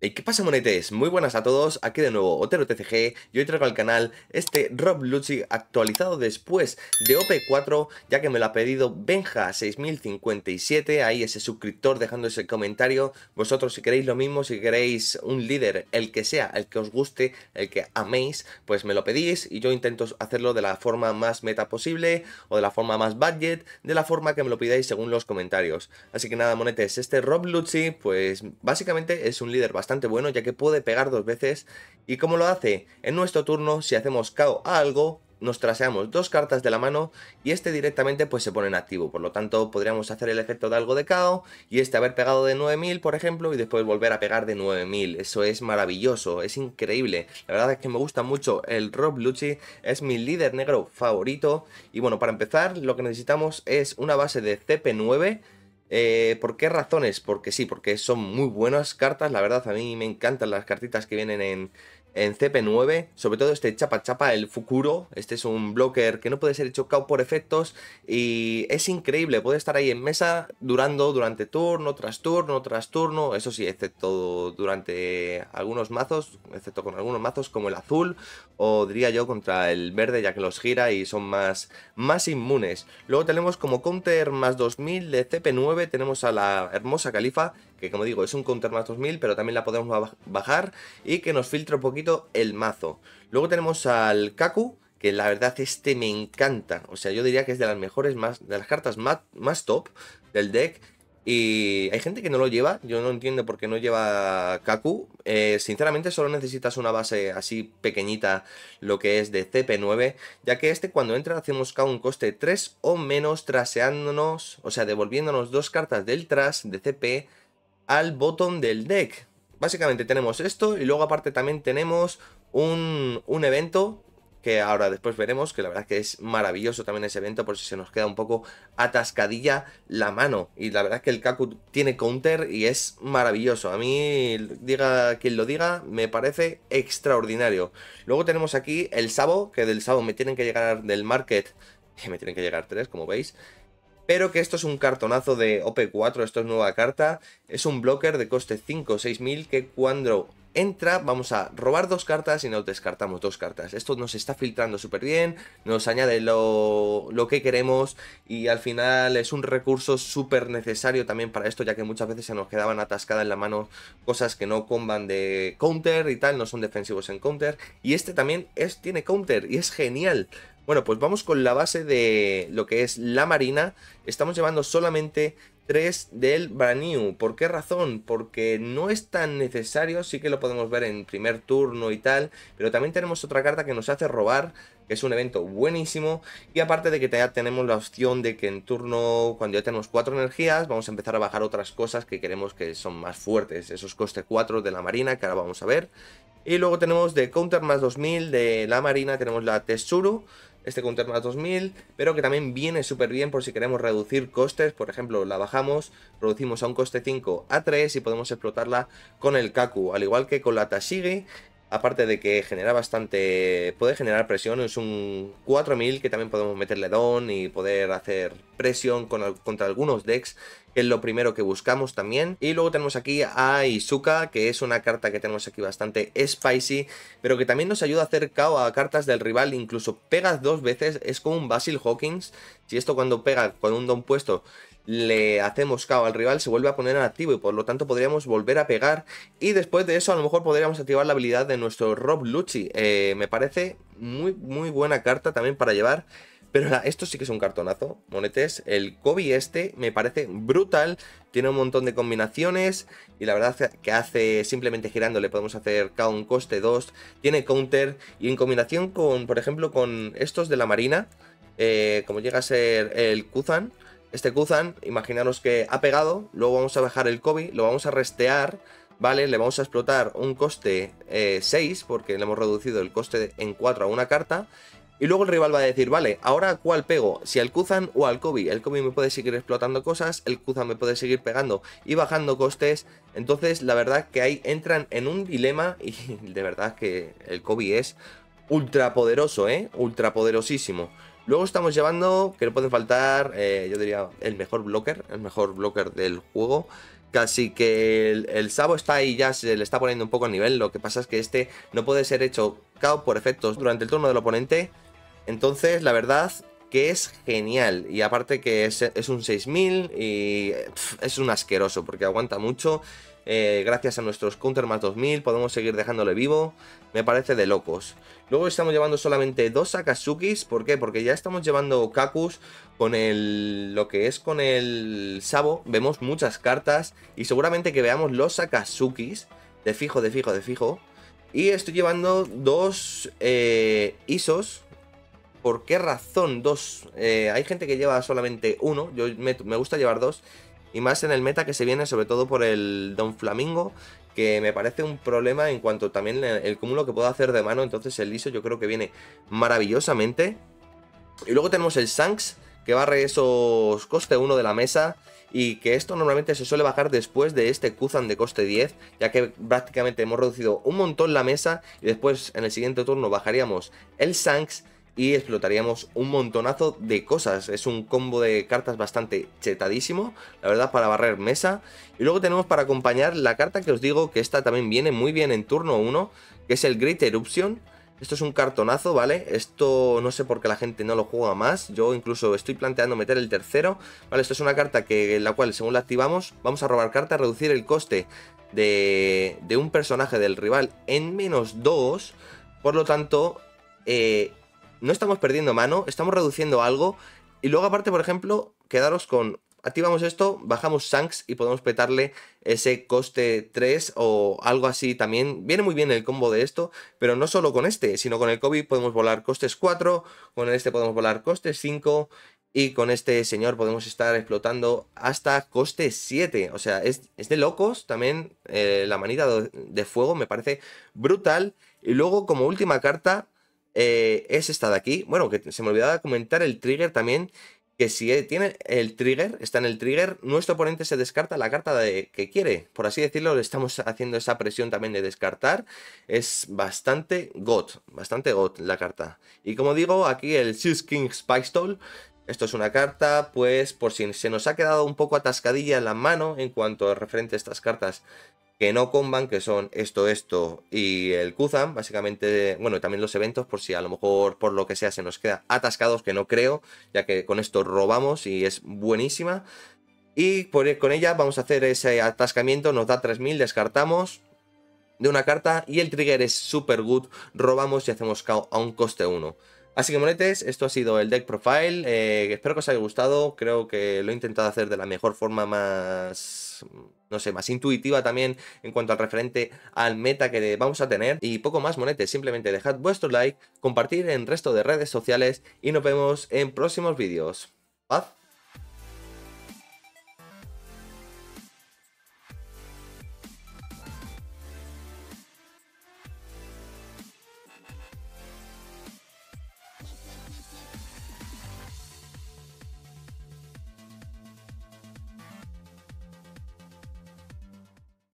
¿Y qué pasa monetes? Muy buenas a todos, aquí de nuevo Otero TCG y hoy traigo al canal este Rob Lucci actualizado después de OP4 ya que me lo ha pedido Benja6057, ahí ese suscriptor dejando ese comentario, vosotros si queréis lo mismo, si queréis un líder, el que sea, el que os guste, el que améis, pues me lo pedís y yo intento hacerlo de la forma más meta posible o de la forma más budget, de la forma que me lo pidáis según los comentarios. Así que nada monetes, este Rob Lucci pues básicamente es un líder bastante bastante bueno ya que puede pegar dos veces y como lo hace en nuestro turno si hacemos KO a algo nos traseamos dos cartas de la mano y este directamente pues se pone en activo, por lo tanto podríamos hacer el efecto de algo de KO y este haber pegado de 9000 por ejemplo y después volver a pegar de 9000, eso es maravilloso, es increíble, la verdad es que me gusta mucho el Rob Luchi es mi líder negro favorito y bueno para empezar lo que necesitamos es una base de CP9 eh, ¿Por qué razones? Porque sí, porque son muy buenas cartas. La verdad, a mí me encantan las cartitas que vienen en, en CP9, sobre todo este chapa chapa, el Fukuro, este es un blocker que no puede ser chocado por efectos y es increíble, puede estar ahí en mesa durando durante turno tras turno tras turno, eso sí, excepto durante algunos mazos, excepto con algunos mazos como el azul o diría yo contra el verde ya que los gira y son más, más inmunes. Luego tenemos como counter más 2000 de CP9, tenemos a la hermosa califa que como digo es un counter más 2000, pero también la podemos bajar y que nos filtre un poquito el mazo. Luego tenemos al Kaku, que la verdad este me encanta, o sea, yo diría que es de las mejores, más, de las cartas más, más top del deck. Y hay gente que no lo lleva, yo no entiendo por qué no lleva Kaku. Eh, sinceramente solo necesitas una base así pequeñita, lo que es de CP9, ya que este cuando entra hacemos K un coste 3 o menos traseándonos, o sea, devolviéndonos dos cartas del tras de CP al botón del deck. Básicamente tenemos esto y luego aparte también tenemos un, un evento que ahora después veremos, que la verdad es que es maravilloso también ese evento por si se nos queda un poco atascadilla la mano. Y la verdad es que el Kaku tiene counter y es maravilloso. A mí, diga quien lo diga, me parece extraordinario. Luego tenemos aquí el Sabo, que del Sabo me tienen que llegar del market, que me tienen que llegar tres, como veis pero que esto es un cartonazo de OP4, esto es nueva carta, es un blocker de coste 5 o mil que cuando entra vamos a robar dos cartas y nos descartamos dos cartas. Esto nos está filtrando súper bien, nos añade lo, que queremos y al final es un recurso súper necesario también para esto ya que muchas veces se nos quedaban atascadas en la mano cosas que no comban de counter y tal, no son defensivos en counter y este también es, tiene counter y es genial. Bueno, pues vamos con la base de lo que es la marina estamos llevando solamente 3 del brand ¿Por qué razón? Porque no es tan necesario, sí que lo podemos ver en primer turno y tal, pero también tenemos otra carta que nos hace robar, que es un evento buenísimo, y aparte de que ya tenemos la opción de que en turno, cuando ya tenemos 4 energías, vamos a empezar a bajar otras cosas que queremos que son más fuertes, esos coste 4 de la marina, que ahora vamos a ver. Y luego tenemos de Counter más 2000 de la marina, tenemos la Tessuru este con más 2000, pero que también viene súper bien por si queremos reducir costes, por ejemplo, la bajamos, reducimos a un coste 5 a 3 y podemos explotarla con el Kaku, al igual que con la Tashigi, aparte de que genera bastante, puede generar presión, es un 4000 que también podemos meterle don y poder hacer presión contra algunos decks, que es lo primero que buscamos también. Y luego tenemos aquí a Izuka, que es una carta que tenemos aquí bastante spicy, pero que también nos ayuda a hacer KO a cartas del rival, incluso pegas dos veces, es como un Basil Hawkins, si esto cuando pega con un don puesto le hacemos KO al rival, se vuelve a poner en activo y por lo tanto podríamos volver a pegar. Y después de eso a lo mejor podríamos activar la habilidad de nuestro Rob Luchi eh, me parece muy, muy buena carta también para llevar. Pero esto sí que es un cartonazo, monetes. El Kobe este me parece brutal. Tiene un montón de combinaciones. Y la verdad que hace simplemente girando le podemos hacer KO, un coste 2. Tiene counter. Y en combinación con, por ejemplo, con estos de la marina. Eh, como llega a ser el Kuzan este Kuzan, imaginaros que ha pegado, luego vamos a bajar el Kobe, lo vamos a restear, ¿vale? Le vamos a explotar un coste 6, eh, porque le hemos reducido el coste en 4 a una carta. Y luego el rival va a decir, vale, ¿ahora cuál pego? Si al Kuzan o al Kobe. El Kobe me puede seguir explotando cosas, el Kuzan me puede seguir pegando y bajando costes. Entonces, la verdad que ahí entran en un dilema y de verdad que el Kobe es ultra poderoso, ¿eh? Ultra poderosísimo. Luego estamos llevando, que no pueden faltar, eh, yo diría, el mejor blocker, el mejor blocker del juego. Casi que el, el, Sabo está ahí ya, se le está poniendo un poco a nivel. Lo que pasa es que este no puede ser hecho KO por efectos durante el turno del oponente. Entonces, la verdad, que es genial. Y aparte que es, un 6000 y es un asqueroso porque aguanta mucho. Eh, gracias a nuestros counter más 2000 podemos seguir dejándole vivo. Me parece de locos. Luego estamos llevando solamente dos sakazukis ¿Por qué? Porque ya estamos llevando Kakus con el... lo que es con el Sabo. Vemos muchas cartas y seguramente que veamos los sakazukis De fijo, de fijo, de fijo. Y estoy llevando dos eh, ISOs por qué razón dos. Eh, hay gente que lleva solamente uno, yo me, gusta llevar dos. Y más en el meta que se viene, sobre todo por el Don Flamingo, que me parece un problema en cuanto también el, cúmulo que puedo hacer de mano. Entonces el liso yo creo que viene maravillosamente. Y luego tenemos el Shanks, que barre esos coste 1 de la mesa y que esto normalmente se suele bajar después de este Kuzan de coste 10, ya que prácticamente hemos reducido un montón la mesa y después en el siguiente turno bajaríamos el Sanks y explotaríamos un montonazo de cosas. Es un combo de cartas bastante chetadísimo, la verdad, para barrer mesa. Y luego tenemos para acompañar la carta que os digo que esta también viene muy bien en turno 1, que es el Great Eruption. Esto es un cartonazo, ¿vale? Esto no sé por qué la gente no lo juega más. Yo incluso estoy planteando meter el tercero. Vale, esto es una carta que, en la cual, según la activamos, vamos a robar carta, reducir el coste de, de un personaje del rival en menos 2. Por lo tanto, eh, no estamos perdiendo mano, estamos reduciendo algo. Y luego aparte, por ejemplo, quedaros con... Activamos esto, bajamos Shanks y podemos petarle ese coste 3 o algo así también. Viene muy bien el combo de esto, pero no solo con este, sino con el Kobe podemos volar costes 4, con este podemos volar costes 5 y con este señor podemos estar explotando hasta coste 7. O sea, es, de locos también eh, la manita de fuego, me parece brutal. Y luego como última carta eh, es esta de aquí. Bueno, que se me olvidaba comentar el trigger también, que si e, tiene el trigger, está en el trigger, nuestro oponente se descarta la carta de, que quiere. Por así decirlo, le estamos haciendo esa presión también de descartar. Es bastante got, bastante got la carta. Y como digo, aquí el Six King pistol esto es una carta, pues por si se nos ha quedado un poco atascadilla en la mano en cuanto referente a estas cartas que no comban, que son esto, esto y el Kuzan, básicamente, bueno, también los eventos, por si a lo mejor por lo que sea se nos queda atascados, que no creo, ya que con esto robamos y es buenísima. Y con ella vamos a hacer ese atascamiento, nos da 3000, descartamos de una carta y el trigger es super good, robamos y hacemos KO a un coste 1. Así que monetes, esto ha sido el deck profile, eh, espero que os haya gustado, creo que lo he intentado hacer de la mejor forma más, no sé, más intuitiva también en cuanto al referente al meta que vamos a tener y poco más monetes, simplemente dejad vuestro like, compartir en resto de redes sociales y nos vemos en próximos vídeos. Paz.